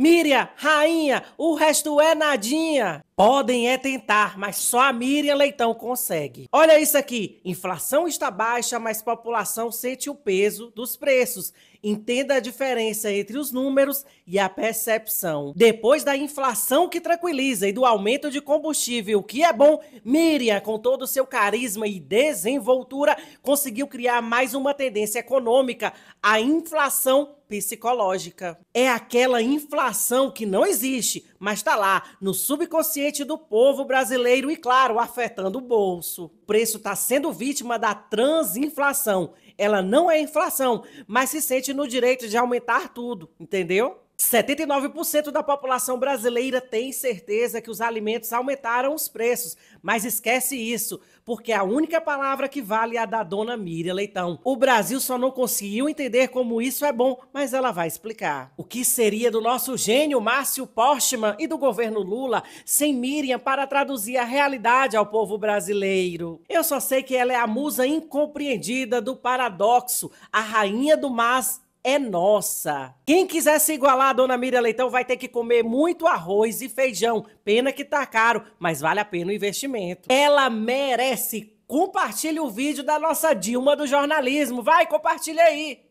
Miriam, rainha, o resto é nadinha. Podem é tentar, mas só a Miriam Leitão consegue. Olha isso aqui: inflação está baixa, mas população sente o peso dos preços. Entenda a diferença entre os números e a percepção. Depois da inflação que tranquiliza e do aumento de combustível, que é bom, Miriam, com todo o seu carisma e desenvoltura, conseguiu criar mais uma tendência econômica, a inflação psicológica. É aquela inflação que não existe, mas está lá no subconsciente do povo brasileiro e, claro, afetando o bolso. O preço está sendo vítima da transinflação. Ela não é inflação, mas se sente no direito de aumentar tudo, entendeu? 79% da população brasileira tem certeza que os alimentos aumentaram os preços, mas esquece isso, porque a única palavra que vale é a da dona Miriam Leitão. O Brasil só não conseguiu entender como isso é bom, mas ela vai explicar. O que seria do nosso gênio Márcio Postman e do governo Lula sem Miriam para traduzir a realidade ao povo brasileiro? Eu só sei que ela é a musa incompreendida do paradoxo, a rainha do mas é nossa. Quem quiser se igualar a Dona Miriam Leitão vai ter que comer muito arroz e feijão. Pena que tá caro, mas vale a pena o investimento. Ela merece. Compartilhe o vídeo da nossa Dilma do jornalismo. Vai, compartilha aí.